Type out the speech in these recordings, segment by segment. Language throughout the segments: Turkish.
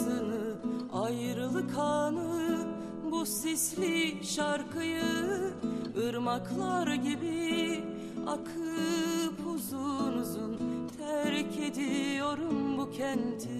acısını Ayrılık anı bu sisli şarkıyı ırmaklar gibi akıp uzun uzun terk ediyorum bu kenti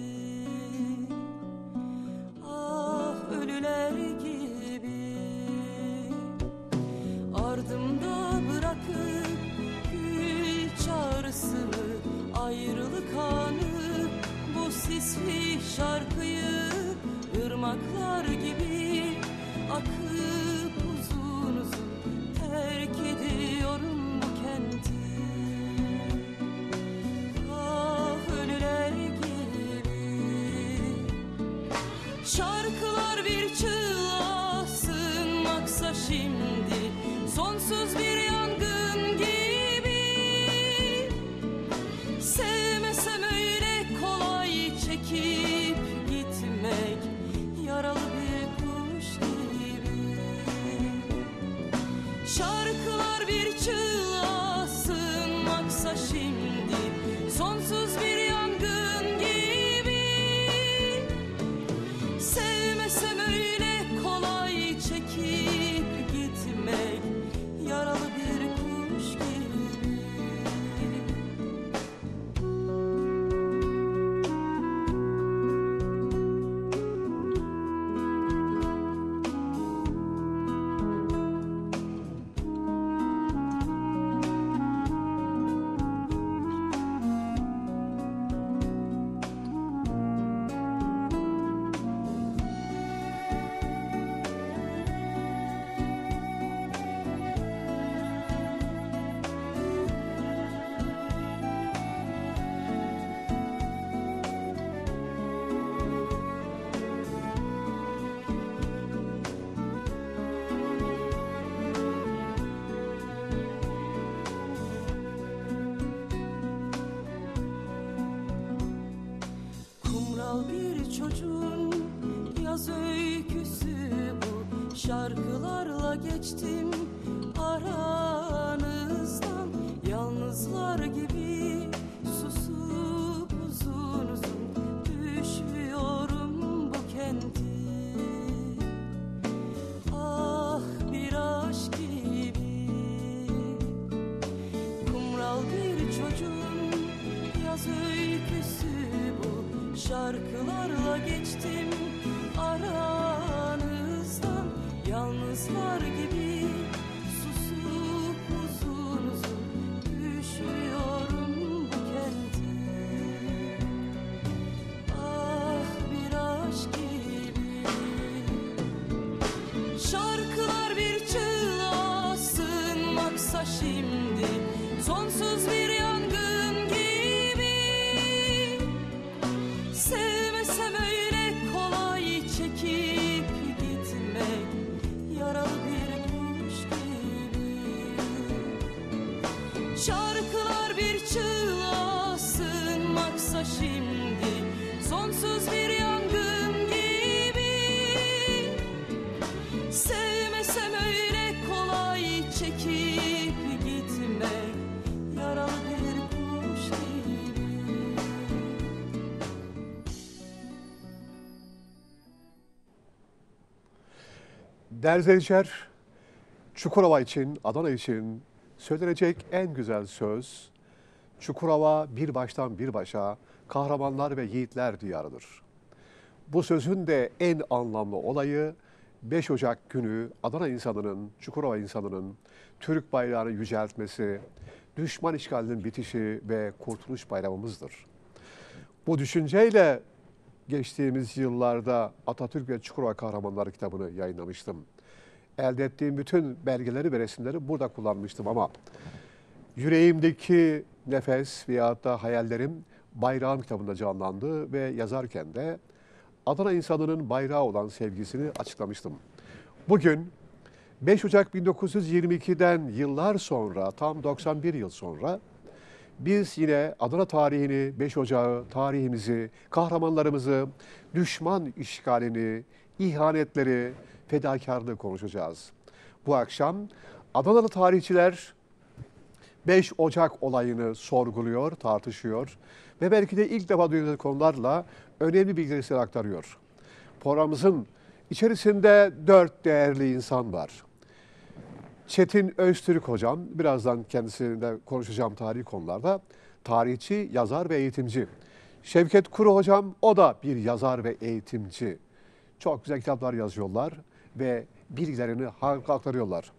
Derzecer, Çukurova için, Adana için söylenecek en güzel söz, Çukurova bir baştan bir başa kahramanlar ve yiğitler diyarıdır. Bu sözün de en anlamlı olayı 5 Ocak günü Adana insanının, Çukurova insanının Türk bayrağını yüceltmesi, düşman işgalinin bitişi ve kurtuluş bayramımızdır. Bu düşünceyle geçtiğimiz yıllarda Atatürk ve Çukurova Kahramanları kitabını yayınlamıştım elde ettiğim bütün belgeleri ve resimleri burada kullanmıştım ama yüreğimdeki nefes veyahut da hayallerim Bayrağım kitabında canlandı ve yazarken de Adana insanının bayrağı olan sevgisini açıklamıştım. Bugün 5 Ocak 1922'den yıllar sonra, tam 91 yıl sonra biz yine Adana tarihini, 5 Ocağı tarihimizi, kahramanlarımızı, düşman işgalini, ihanetleri, fedakarlığı konuşacağız. Bu akşam Adanalı tarihçiler 5 Ocak olayını sorguluyor, tartışıyor ve belki de ilk defa duyduğumuz konularla önemli bilgileri aktarıyor. Programımızın içerisinde 4 değerli insan var. Çetin Öztürk hocam, birazdan kendisiyle konuşacağım tarih konularda. Tarihçi, yazar ve eğitimci. Şevket Kuru hocam, o da bir yazar ve eğitimci. Çok güzel kitaplar yazıyorlar ve bilgilerini halka aktarıyorlar.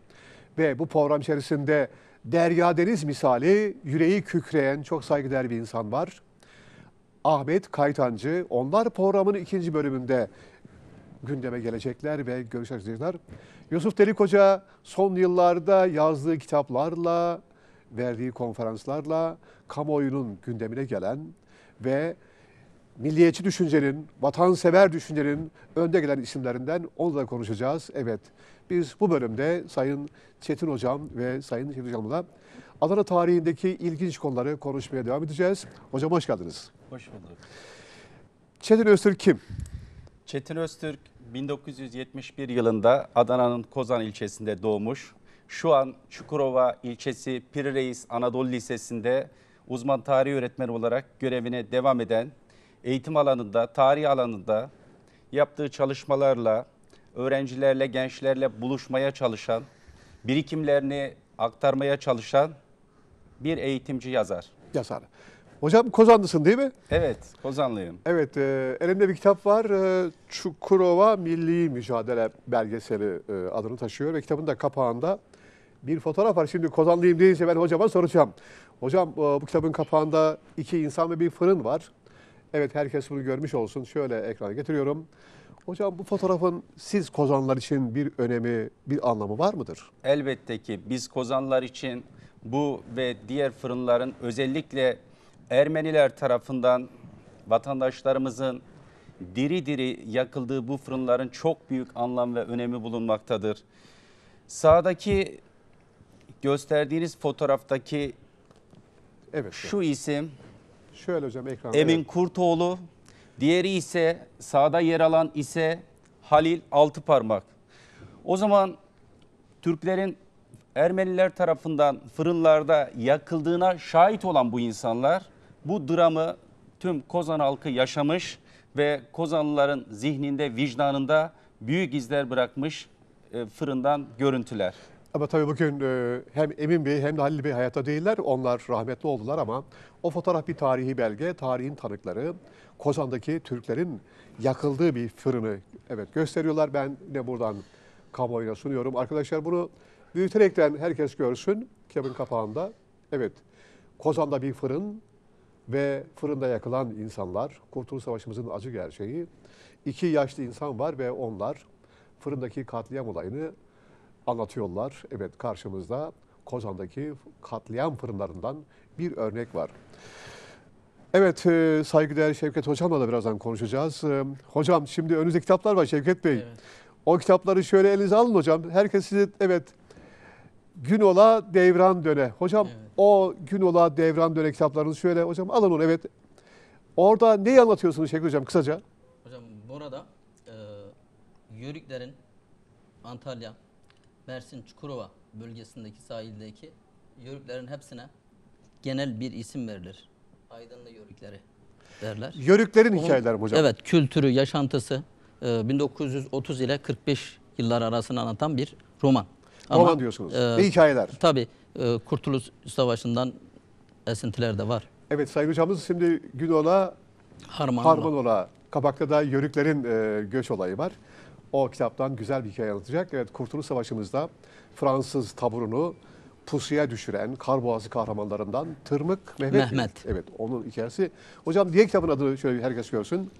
Ve bu program içerisinde derya deniz misali yüreği kükreyen çok saygıdeğer bir insan var. Ahmet Kaytancı. Onlar programın ikinci bölümünde gündeme gelecekler ve görüşecekler Yusuf Delik Hoca son yıllarda yazdığı kitaplarla, verdiği konferanslarla kamuoyunun gündemine gelen ve milliyetçi düşüncenin, vatansever düşüncenin önde gelen isimlerinden onunla konuşacağız. Evet, biz bu bölümde Sayın Çetin Hocam ve Sayın Çetin Hocam'la Adana tarihindeki ilginç konuları konuşmaya devam edeceğiz. Hocam hoş geldiniz. Hoş bulduk. Çetin Öztürk kim? Çetin Öztürk 1971 yılında Adana'nın Kozan ilçesinde doğmuş. Şu an Çukurova ilçesi Pir Anadolu Lisesi'nde uzman tarih öğretmeni olarak görevine devam eden eğitim alanında, tarih alanında yaptığı çalışmalarla, öğrencilerle, gençlerle buluşmaya çalışan, birikimlerini aktarmaya çalışan bir eğitimci yazar. Yazar. Hocam Kozanlısın değil mi? Evet, Kozanlıyım. Evet, e, elimde bir kitap var. E, Çukurova Milli Mücadele Belgeseli e, adını taşıyor ve kitabın da kapağında bir fotoğraf var. Şimdi Kozanlıyım deyince ben hocama soracağım. Hocam e, bu kitabın kapağında iki insan ve bir fırın var. Evet herkes bunu görmüş olsun. Şöyle ekrana getiriyorum. Hocam bu fotoğrafın siz kozanlar için bir önemi, bir anlamı var mıdır? Elbette ki biz kozanlar için bu ve diğer fırınların özellikle Ermeniler tarafından vatandaşlarımızın diri diri yakıldığı bu fırınların çok büyük anlam ve önemi bulunmaktadır. Sağdaki gösterdiğiniz fotoğraftaki evet, şu evet. isim Şöyle hocam ekran. Emin evet. Kurtoğlu, diğeri ise sağda yer alan ise Halil Altıparmak. O zaman Türklerin Ermeniler tarafından fırınlarda yakıldığına şahit olan bu insanlar bu dramı tüm Kozan halkı yaşamış ve Kozanlıların zihninde, vicdanında büyük izler bırakmış e, fırından görüntüler. Ama tabii bugün e, hem Emin Bey hem de Halil Bey hayatta değiller. Onlar rahmetli oldular ama o fotoğraf bir tarihi belge. Tarihin tanıkları Kozan'daki Türklerin yakıldığı bir fırını evet gösteriyorlar. Ben de buradan kamuoyuna sunuyorum. Arkadaşlar bunu büyüterekten herkes görsün. Kitabın kapağında. Evet. Kozan'da bir fırın ve fırında yakılan insanlar. Kurtuluş Savaşımızın acı gerçeği. İki yaşlı insan var ve onlar fırındaki katliam olayını anlatıyorlar. Evet karşımızda Kozan'daki katliam fırınlarından bir örnek var. Evet e, saygıdeğer Şevket Hocam'la da birazdan konuşacağız. E, hocam şimdi önünüzde kitaplar var Şevket Bey. Evet. O kitapları şöyle elinize alın hocam. Herkes sizi evet gün ola devran döne. Hocam evet. o gün ola devran döne kitaplarınızı şöyle hocam alın onu evet. Orada neyi anlatıyorsunuz Şevket Hocam kısaca? Hocam burada e, Yörüklerin Antalya, Mersin Çukurova bölgesindeki sahildeki yörüklerin hepsine genel bir isim verilir. Aydınlı yörükleri derler. Yörüklerin hikayeleri hocam. Evet, kültürü, yaşantısı 1930 e, ile 45 yıllar arasını anlatan bir roman. Ama, roman diyorsunuz. E, Ve hikayeler. Tabii e, Kurtuluş Savaşı'ndan esintiler de var. Evet Sayın Hocamız şimdi Günola, Harmanola, Harmanola kapakta da yörüklerin e, göç olayı var o kitaptan güzel bir hikaye anlatacak. Evet Kurtuluş Savaşı'mızda Fransız taburunu pusuya düşüren Karboğazı kahramanlarından Tırmık Mehmet. Mehmet. Evet onun hikayesi. Hocam diye kitabın adını şöyle bir herkes görsün.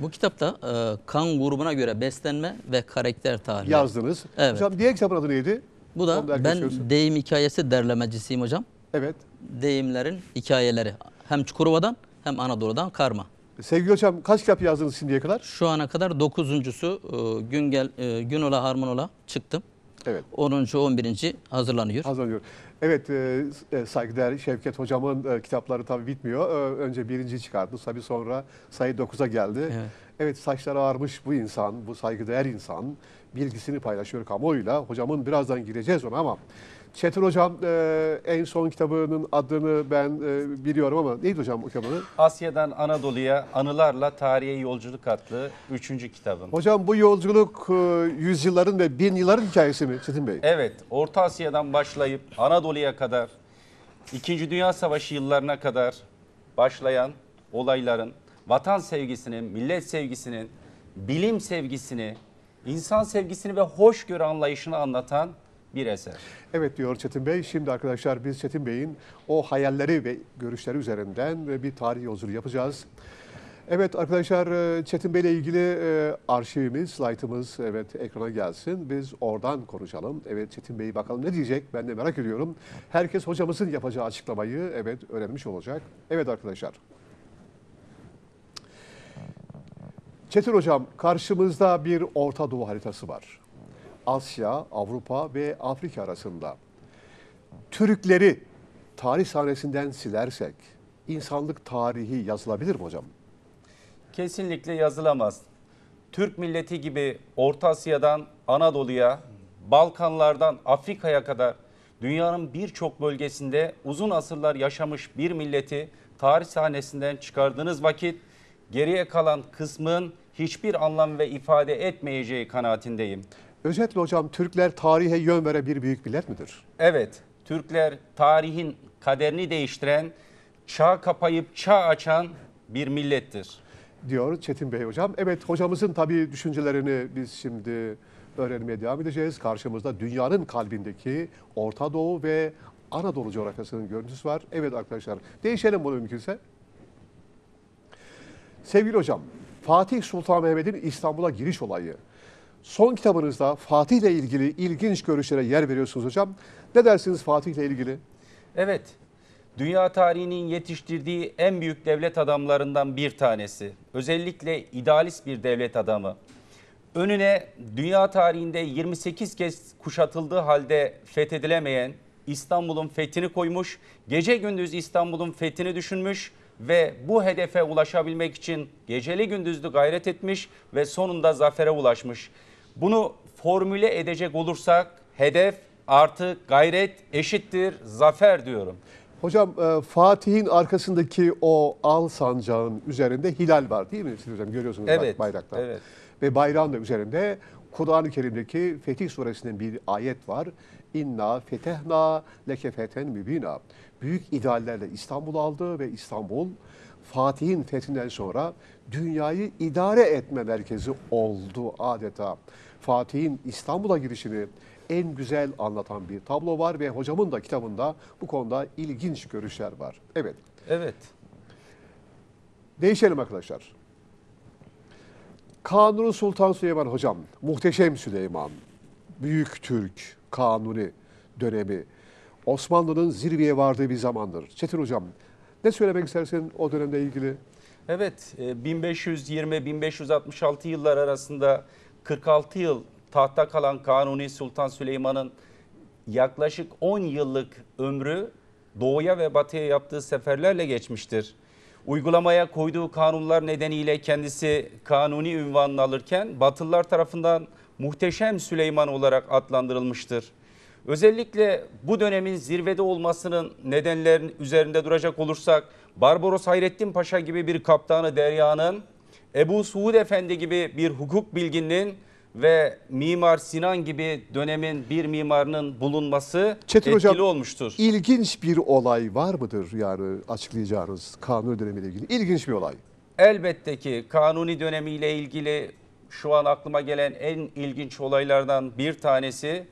Bu kitapta e, kan grubuna göre beslenme ve karakter tarihi. Yazdınız. Evet. Hocam diye kitabın adı neydi? Bu da ben görsün. deyim hikayesi derlemecisiyim hocam. Evet. Deyimlerin hikayeleri. Hem Çukurova'dan hem Anadolu'dan karma. Sevgili hocam kaç kitap yazdınız şimdiye kadar? Şu ana kadar dokuzuncusu e, gün gel e, gün ola harman ola çıktım. Evet. 10. 11. hazırlanıyor. Hazırlanıyor. Evet e, e, saygıdeğer Şevket hocamın kitapları tabi bitmiyor. önce birinciyi çıkardı tabi sonra sayı 9'a geldi. Evet. evet saçları ağarmış bu insan, bu saygıdeğer insan bilgisini paylaşıyor kamuoyuyla. Hocamın birazdan gireceğiz ona ama Çetin Hocam e, en son kitabının adını ben e, biliyorum ama neydi hocam o kitabın? Asya'dan Anadolu'ya Anılarla Tarihe Yolculuk adlı üçüncü kitabım. Hocam bu yolculuk e, yüzyılların ve bin yılların hikayesi mi Çetin Bey? Evet, Orta Asya'dan başlayıp Anadolu'ya kadar, İkinci Dünya Savaşı yıllarına kadar başlayan olayların, vatan sevgisinin, millet sevgisinin, bilim sevgisini, insan sevgisini ve hoşgörü anlayışını anlatan bir eser. Evet diyor Çetin Bey. Şimdi arkadaşlar biz Çetin Bey'in o hayalleri ve görüşleri üzerinden bir tarih yolculuğu yapacağız. Evet arkadaşlar e, Çetin Bey ile ilgili e, arşivimiz, slaytımız evet ekrana gelsin. Biz oradan konuşalım. Evet Çetin Bey bakalım ne diyecek ben de merak ediyorum. Herkes hocamızın yapacağı açıklamayı evet öğrenmiş olacak. Evet arkadaşlar. Çetin Hocam karşımızda bir Orta Doğu haritası var. Asya, Avrupa ve Afrika arasında. Türkleri tarih sahnesinden silersek insanlık tarihi yazılabilir mi hocam? Kesinlikle yazılamaz. Türk milleti gibi Orta Asya'dan Anadolu'ya, Balkanlardan Afrika'ya kadar dünyanın birçok bölgesinde uzun asırlar yaşamış bir milleti tarih sahnesinden çıkardığınız vakit geriye kalan kısmın hiçbir anlam ve ifade etmeyeceği kanaatindeyim. Özetle hocam Türkler tarihe yön veren bir büyük millet midir? Evet. Türkler tarihin kaderini değiştiren, çağ kapayıp çağ açan bir millettir. Diyor Çetin Bey hocam. Evet hocamızın tabii düşüncelerini biz şimdi öğrenmeye devam edeceğiz. Karşımızda dünyanın kalbindeki Orta Doğu ve Anadolu coğrafyasının görüntüsü var. Evet arkadaşlar değişelim bunu mümkünse. Sevgili hocam, Fatih Sultan Mehmet'in İstanbul'a giriş olayı Son kitabınızda Fatih ile ilgili ilginç görüşlere yer veriyorsunuz hocam. Ne dersiniz Fatih ile ilgili? Evet. Dünya tarihinin yetiştirdiği en büyük devlet adamlarından bir tanesi. Özellikle idealist bir devlet adamı. Önüne dünya tarihinde 28 kez kuşatıldığı halde fethedilemeyen İstanbul'un fethini koymuş, gece gündüz İstanbul'un fethini düşünmüş ve bu hedefe ulaşabilmek için geceli gündüzlü gayret etmiş ve sonunda zafere ulaşmış. Bunu formüle edecek olursak hedef artı gayret eşittir zafer diyorum. Hocam e, Fatih'in arkasındaki o al sancağın üzerinde hilal var değil mi siz hocam görüyorsunuz evet, bayrakta. Evet. Ve bayrağın da üzerinde Kur'an-ı Kerim'deki Fetih suresinin bir ayet var. İnna fetehna leke feten mübina. Büyük ideallerle İstanbul aldı ve İstanbul Fatih'in fethinden sonra dünyayı idare etme merkezi oldu adeta. Fatih'in İstanbul'a girişini en güzel anlatan bir tablo var ve hocamın da kitabında bu konuda ilginç görüşler var. Evet. Evet. Değişelim arkadaşlar. Kanuni Sultan Süleyman hocam, muhteşem Süleyman, Büyük Türk, Kanuni dönemi, Osmanlı'nın zirveye vardığı bir zamandır. Çetin hocam, ne söylemek istersin o dönemle ilgili? Evet 1520-1566 e, yıllar arasında 46 yıl tahta kalan Kanuni Sultan Süleyman'ın yaklaşık 10 yıllık ömrü doğuya ve batıya yaptığı seferlerle geçmiştir. Uygulamaya koyduğu kanunlar nedeniyle kendisi kanuni ünvanını alırken Batılılar tarafından Muhteşem Süleyman olarak adlandırılmıştır. Özellikle bu dönemin zirvede olmasının nedenlerin üzerinde duracak olursak Barbaros Hayrettin Paşa gibi bir kaptanı deryanın, Ebu Suud Efendi gibi bir hukuk bilginin ve Mimar Sinan gibi dönemin bir mimarının bulunması Çetin etkili Hocam, olmuştur. İlginç bir olay var mıdır yani açıklayacağınız kanuni dönemiyle ilgili? İlginç bir olay. Elbette ki kanuni dönemiyle ilgili şu an aklıma gelen en ilginç olaylardan bir tanesi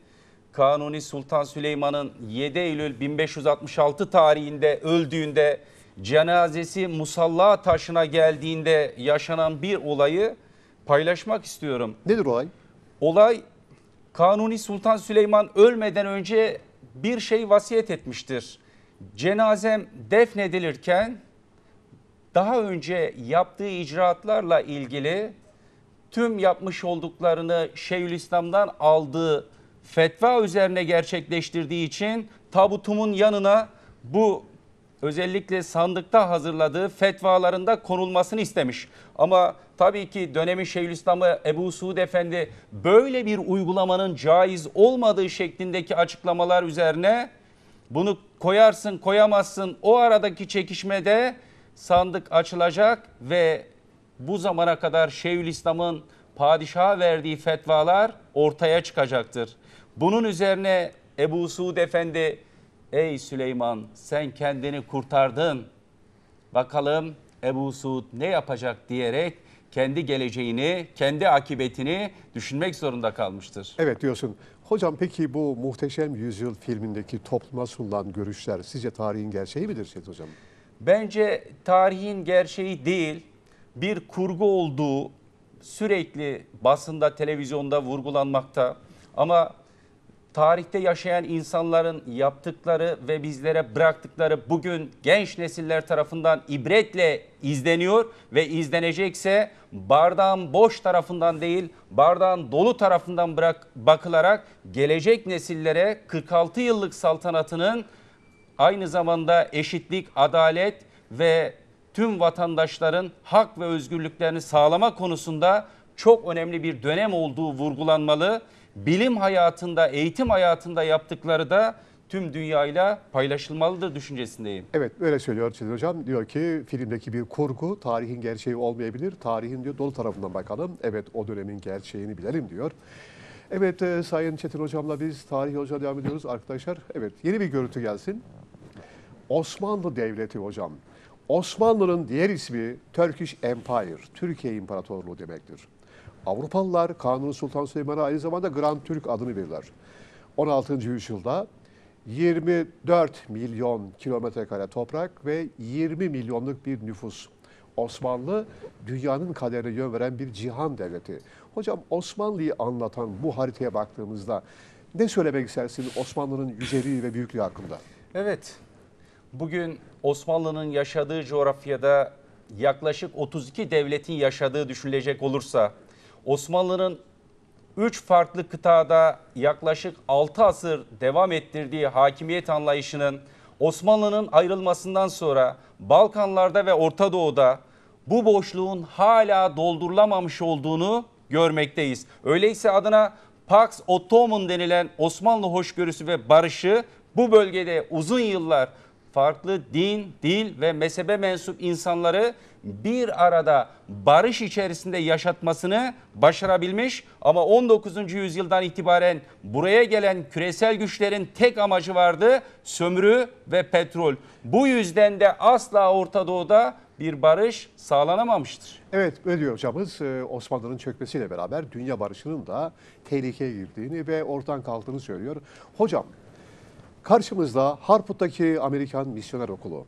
Kanuni Sultan Süleyman'ın 7 Eylül 1566 tarihinde öldüğünde cenazesi musalla taşına geldiğinde yaşanan bir olayı paylaşmak istiyorum. Nedir olay? Olay Kanuni Sultan Süleyman ölmeden önce bir şey vasiyet etmiştir. Cenazem defnedilirken daha önce yaptığı icraatlarla ilgili tüm yapmış olduklarını Şeyhülislam'dan aldığı fetva üzerine gerçekleştirdiği için tabutumun yanına bu özellikle sandıkta hazırladığı fetvalarında konulmasını istemiş. Ama tabii ki dönemin Şeyhülislam'ı Ebu Suud Efendi böyle bir uygulamanın caiz olmadığı şeklindeki açıklamalar üzerine bunu koyarsın koyamazsın o aradaki çekişmede sandık açılacak ve bu zamana kadar Şeyhülislam'ın padişaha verdiği fetvalar ortaya çıkacaktır. Bunun üzerine Ebu Suud Efendi ey Süleyman sen kendini kurtardın. Bakalım Ebu Suud ne yapacak diyerek kendi geleceğini, kendi akıbetini düşünmek zorunda kalmıştır. Evet diyorsun. Hocam peki bu Muhteşem Yüzyıl filmindeki topluma sunulan görüşler sizce tarihin gerçeği midir Seyit Hocam? Bence tarihin gerçeği değil, bir kurgu olduğu sürekli basında, televizyonda vurgulanmakta. Ama tarihte yaşayan insanların yaptıkları ve bizlere bıraktıkları bugün genç nesiller tarafından ibretle izleniyor ve izlenecekse bardağın boş tarafından değil bardağın dolu tarafından bırak, bakılarak gelecek nesillere 46 yıllık saltanatının aynı zamanda eşitlik, adalet ve tüm vatandaşların hak ve özgürlüklerini sağlama konusunda çok önemli bir dönem olduğu vurgulanmalı bilim hayatında, eğitim hayatında yaptıkları da tüm dünyayla paylaşılmalıdır düşüncesindeyim. Evet öyle söylüyor Çetin Hocam. Diyor ki filmdeki bir kurgu tarihin gerçeği olmayabilir. Tarihin diyor dolu tarafından bakalım. Evet o dönemin gerçeğini bilelim diyor. Evet e, Sayın Çetin Hocam'la biz tarih yolculuğuna devam ediyoruz arkadaşlar. Evet yeni bir görüntü gelsin. Osmanlı Devleti hocam. Osmanlı'nın diğer ismi Turkish Empire, Türkiye İmparatorluğu demektir. Avrupalılar Kanuni Sultan Süleyman'a aynı zamanda Grand Türk adını verirler. 16. yüzyılda 24 milyon kilometrekare toprak ve 20 milyonluk bir nüfus. Osmanlı dünyanın kaderine yön veren bir cihan devleti. Hocam Osmanlı'yı anlatan bu haritaya baktığımızda ne söylemek istersin Osmanlı'nın yüceliği ve büyüklüğü hakkında? Evet, bugün Osmanlı'nın yaşadığı coğrafyada yaklaşık 32 devletin yaşadığı düşünülecek olursa Osmanlı'nın 3 farklı kıtada yaklaşık 6 asır devam ettirdiği hakimiyet anlayışının Osmanlı'nın ayrılmasından sonra Balkanlarda ve Orta Doğu'da bu boşluğun hala doldurulamamış olduğunu görmekteyiz. Öyleyse adına Pax Ottoman denilen Osmanlı hoşgörüsü ve barışı bu bölgede uzun yıllar farklı din, dil ve mezhebe mensup insanları bir arada barış içerisinde yaşatmasını başarabilmiş ama 19. yüzyıldan itibaren buraya gelen küresel güçlerin tek amacı vardı sömürü ve petrol. Bu yüzden de asla Orta Doğu'da bir barış sağlanamamıştır. Evet öyle diyor hocamız ee, Osmanlı'nın çökmesiyle beraber dünya barışının da tehlikeye girdiğini ve ortadan kalktığını söylüyor. Hocam karşımızda Harput'taki Amerikan Misyoner Okulu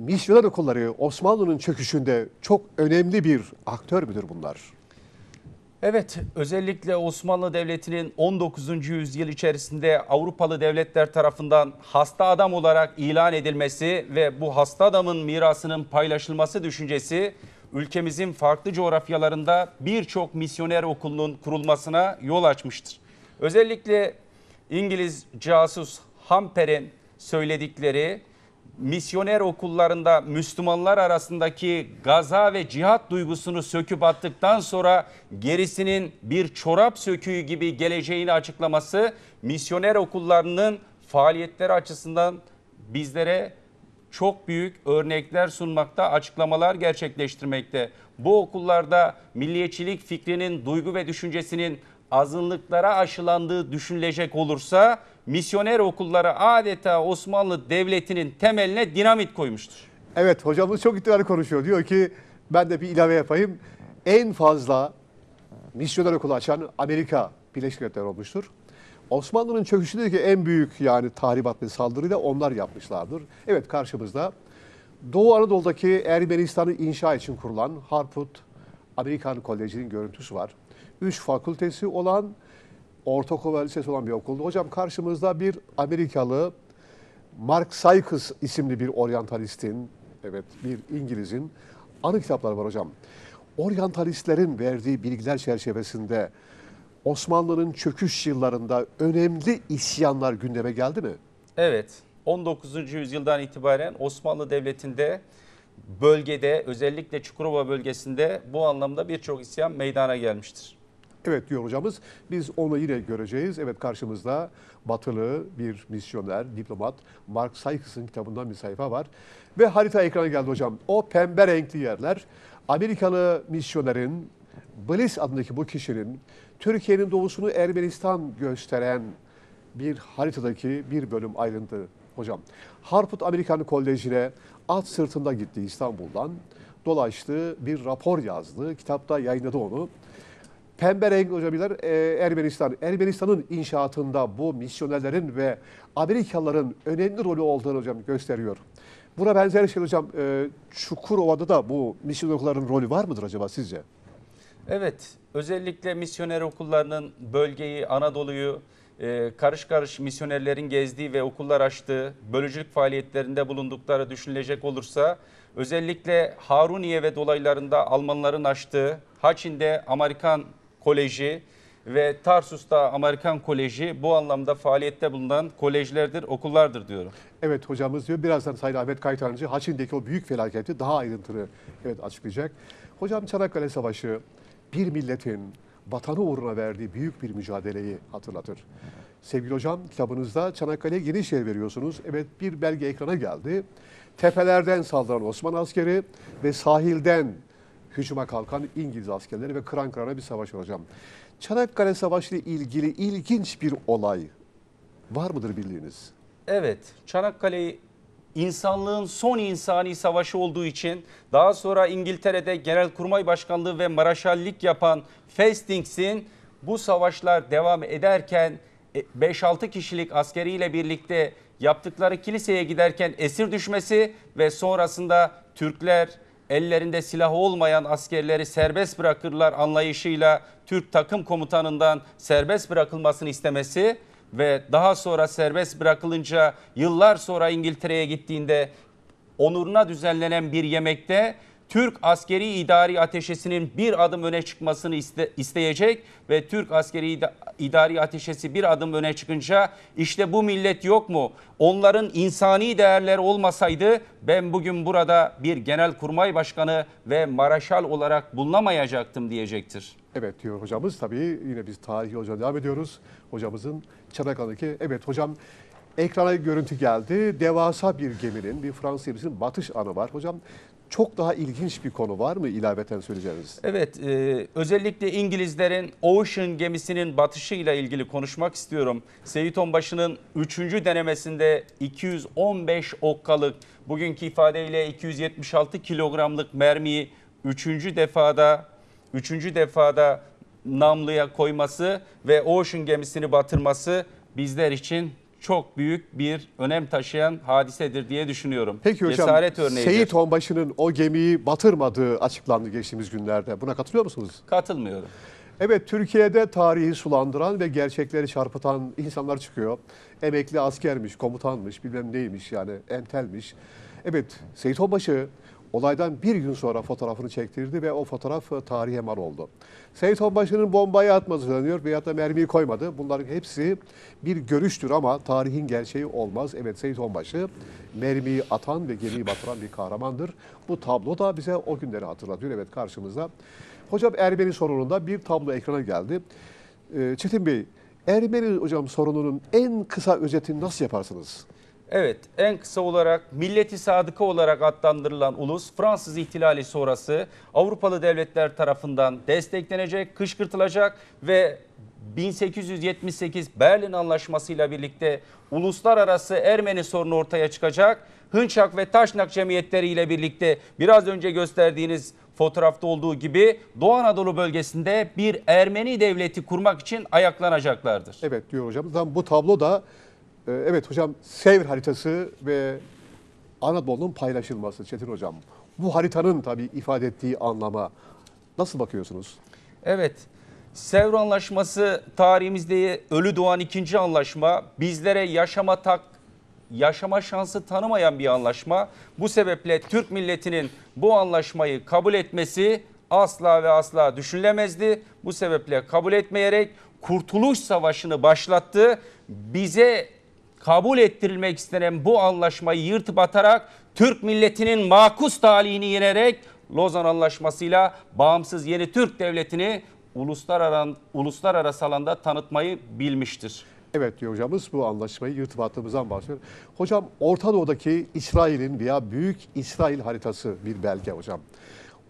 misyoner okulları Osmanlı'nın çöküşünde çok önemli bir aktör müdür bunlar? Evet, özellikle Osmanlı Devleti'nin 19. yüzyıl içerisinde Avrupalı devletler tarafından hasta adam olarak ilan edilmesi ve bu hasta adamın mirasının paylaşılması düşüncesi ülkemizin farklı coğrafyalarında birçok misyoner okulunun kurulmasına yol açmıştır. Özellikle İngiliz casus Hamper'in söyledikleri misyoner okullarında Müslümanlar arasındaki gaza ve cihat duygusunu söküp attıktan sonra gerisinin bir çorap söküğü gibi geleceğini açıklaması misyoner okullarının faaliyetleri açısından bizlere çok büyük örnekler sunmakta, açıklamalar gerçekleştirmekte. Bu okullarda milliyetçilik fikrinin, duygu ve düşüncesinin azınlıklara aşılandığı düşünülecek olursa misyoner okulları adeta Osmanlı Devleti'nin temeline dinamit koymuştur. Evet hocamız çok iddialı konuşuyor. Diyor ki ben de bir ilave yapayım. En fazla misyoner okulu açan Amerika Birleşik Devletleri olmuştur. Osmanlı'nın çöküşündeki en büyük yani tahribat ve saldırıyı da onlar yapmışlardır. Evet karşımızda Doğu Anadolu'daki Ermenistan'ı inşa için kurulan Harput Amerikan Koleji'nin görüntüsü var. Üç fakültesi olan ortaokul ve lisesi olan bir okuldu. Hocam karşımızda bir Amerikalı Mark Sykes isimli bir oryantalistin, evet bir İngiliz'in anı kitapları var hocam. Oryantalistlerin verdiği bilgiler çerçevesinde Osmanlı'nın çöküş yıllarında önemli isyanlar gündeme geldi mi? Evet. 19. yüzyıldan itibaren Osmanlı Devleti'nde bölgede özellikle Çukurova bölgesinde bu anlamda birçok isyan meydana gelmiştir. Evet diyor hocamız. Biz onu yine göreceğiz. Evet karşımızda batılı bir misyoner, diplomat Mark Sykes'ın kitabından bir sayfa var. Ve harita ekranı geldi hocam. O pembe renkli yerler Amerikalı misyonerin Bliss adındaki bu kişinin Türkiye'nin doğusunu Ermenistan gösteren bir haritadaki bir bölüm ayrıntı hocam. Harput Amerikan Koleji'ne at sırtında gitti İstanbul'dan. Dolaştı, bir rapor yazdı, kitapta yayınladı onu. Pembe renk hocamlar e, Ermenistan. Ermenistan'ın inşaatında bu misyonerlerin ve Amerikalıların önemli rolü olduğunu hocam gösteriyor. Buna benzer şey hocam e, Çukurova'da da bu misyoner okulların rolü var mıdır acaba sizce? Evet özellikle misyoner okullarının bölgeyi Anadolu'yu e, karış karış misyonerlerin gezdiği ve okullar açtığı bölücülük faaliyetlerinde bulundukları düşünülecek olursa özellikle Haruniye ve dolaylarında Almanların açtığı Haçin'de Amerikan Koleji ve Tarsus'ta Amerikan Koleji bu anlamda faaliyette bulunan kolejlerdir, okullardır diyorum. Evet hocamız diyor. Birazdan Sayın Ahmet Kaytarıncı Haçin'deki o büyük felaketi daha ayrıntılı evet açıklayacak. Hocam Çanakkale Savaşı bir milletin vatanı uğruna verdiği büyük bir mücadeleyi hatırlatır. Sevgili hocam kitabınızda Çanakkale'ye geniş yer veriyorsunuz. Evet bir belge ekrana geldi. Tepelerden saldıran Osman askeri ve sahilden hücuma kalkan İngiliz askerleri ve kıran kırana bir savaş olacağım. Çanakkale Savaşı ile ilgili ilginç bir olay var mıdır bildiğiniz? Evet, Çanakkale'yi insanlığın son insani savaşı olduğu için daha sonra İngiltere'de Genelkurmay Başkanlığı ve Maraşallik yapan Fastings'in bu savaşlar devam ederken 5-6 e, kişilik askeriyle birlikte yaptıkları kiliseye giderken esir düşmesi ve sonrasında Türkler ellerinde silah olmayan askerleri serbest bırakırlar anlayışıyla Türk takım komutanından serbest bırakılmasını istemesi ve daha sonra serbest bırakılınca yıllar sonra İngiltere'ye gittiğinde onuruna düzenlenen bir yemekte Türk askeri idari ateşesinin bir adım öne çıkmasını iste, isteyecek ve Türk askeri idari ateşesi bir adım öne çıkınca işte bu millet yok mu? Onların insani değerleri olmasaydı ben bugün burada bir genel kurmay başkanı ve maraşal olarak bulunamayacaktım diyecektir. Evet diyor hocamız tabii yine biz tarihi hocam devam ediyoruz. Hocamızın Çanakkale'deki evet hocam ekrana görüntü geldi. Devasa bir geminin, bir Fransız gemisinin batış anı var. Hocam çok daha ilginç bir konu var mı ilaveten söyleyeceğiniz? Evet e, özellikle İngilizlerin Ocean gemisinin batışıyla ilgili konuşmak istiyorum. Seyit Onbaşı'nın 3. denemesinde 215 okkalık bugünkü ifadeyle 276 kilogramlık mermiyi 3. defada 3. defada namluya koyması ve Ocean gemisini batırması bizler için çok büyük bir önem taşıyan hadisedir diye düşünüyorum. Peki hocam, Cesaret örneğidir. Seyit Onbaşı'nın o gemiyi batırmadığı açıklandı geçtiğimiz günlerde. Buna katılıyor musunuz? Katılmıyorum. Evet Türkiye'de tarihi sulandıran ve gerçekleri çarpıtan insanlar çıkıyor. Emekli askermiş, komutanmış, bilmem neymiş yani entelmiş. Evet Seyit Onbaşı Olaydan bir gün sonra fotoğrafını çektirdi ve o fotoğraf e, tarihe mal oldu. Seyit Onbaşı'nın bombayı atması söyleniyor veyahut da mermiyi koymadı. Bunların hepsi bir görüştür ama tarihin gerçeği olmaz. Evet Seyit Onbaşı mermiyi atan ve gemiyi batıran bir kahramandır. Bu tablo da bize o günleri hatırlatıyor. Evet karşımızda. Hocam Ermeni sorununda bir tablo ekrana geldi. E, Çetin Bey, Ermeni hocam sorununun en kısa özetini nasıl yaparsınız? Evet en kısa olarak milleti sadıka olarak adlandırılan ulus Fransız ihtilali sonrası Avrupalı devletler tarafından desteklenecek, kışkırtılacak ve 1878 Berlin Anlaşması'yla birlikte uluslararası Ermeni sorunu ortaya çıkacak. Hınçak ve Taşnak cemiyetleri ile birlikte biraz önce gösterdiğiniz fotoğrafta olduğu gibi Doğu Anadolu bölgesinde bir Ermeni devleti kurmak için ayaklanacaklardır. Evet diyor hocam. Zaten bu tablo da ee, evet hocam Sevr haritası ve Anadolu'nun paylaşılması Çetin hocam. Bu haritanın tabii ifade ettiği anlama nasıl bakıyorsunuz? Evet. Sevr Anlaşması tarihimizde ölü doğan ikinci anlaşma bizlere yaşama tak yaşama şansı tanımayan bir anlaşma. Bu sebeple Türk milletinin bu anlaşmayı kabul etmesi asla ve asla düşünülemezdi. Bu sebeple kabul etmeyerek Kurtuluş Savaşı'nı başlattı. Bize kabul ettirilmek istenen bu anlaşmayı yırtıp atarak Türk milletinin makus talihini yenerek Lozan Anlaşması'yla bağımsız yeni Türk Devleti'ni uluslararası, uluslararası alanda tanıtmayı bilmiştir. Evet diyor hocamız bu anlaşmayı yırtıp attığımızdan bahsediyor. Hocam Orta Doğu'daki İsrail'in veya Büyük İsrail haritası bir belge hocam.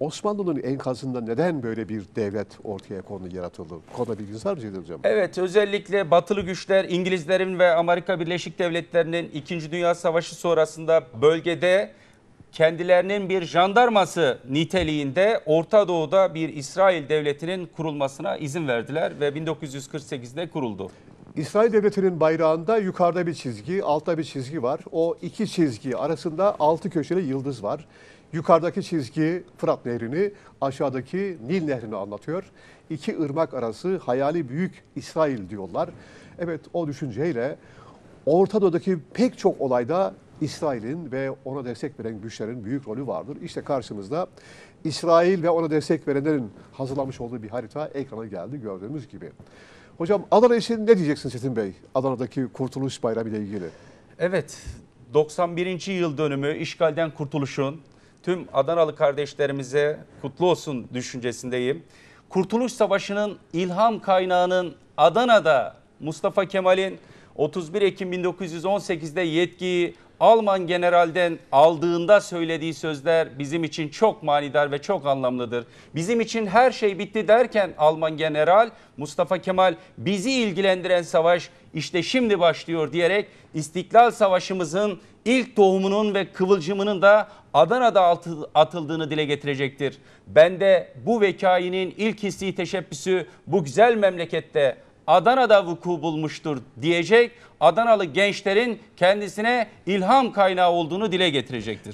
Osmanlı'nın enkazında neden böyle bir devlet ortaya konu yaratıldı? Konuda bilginiz var mı Hocam? Evet özellikle batılı güçler İngilizlerin ve Amerika Birleşik Devletleri'nin 2. Dünya Savaşı sonrasında bölgede kendilerinin bir jandarması niteliğinde Orta Doğu'da bir İsrail devletinin kurulmasına izin verdiler ve 1948'de kuruldu. İsrail Devleti'nin bayrağında yukarıda bir çizgi, altta bir çizgi var. O iki çizgi arasında altı köşeli yıldız var. Yukarıdaki çizgi Fırat Nehri'ni, aşağıdaki Nil Nehri'ni anlatıyor. İki ırmak arası hayali büyük İsrail diyorlar. Evet o düşünceyle Orta Doğu'daki pek çok olayda İsrail'in ve ona destek veren güçlerin büyük rolü vardır. İşte karşımızda İsrail ve ona destek verenlerin hazırlamış olduğu bir harita ekrana geldi gördüğümüz gibi. Hocam Adana için ne diyeceksin Çetin Bey? Adana'daki Kurtuluş Bayramı ile ilgili. Evet, 91. yıl dönümü işgalden kurtuluşun tüm Adanalı kardeşlerimize kutlu olsun düşüncesindeyim. Kurtuluş Savaşı'nın ilham kaynağının Adana'da Mustafa Kemal'in 31 Ekim 1918'de yetkiyi Alman generalden aldığında söylediği sözler bizim için çok manidar ve çok anlamlıdır. Bizim için her şey bitti derken Alman general Mustafa Kemal bizi ilgilendiren savaş işte şimdi başlıyor diyerek İstiklal Savaşımızın ilk doğumunun ve kıvılcımının da Adana'da atıldığını dile getirecektir. Ben de bu vekayinin ilk hissi teşebbüsü bu güzel memlekette Adana'da vuku bulmuştur diyecek. Adanalı gençlerin kendisine ilham kaynağı olduğunu dile getirecektir.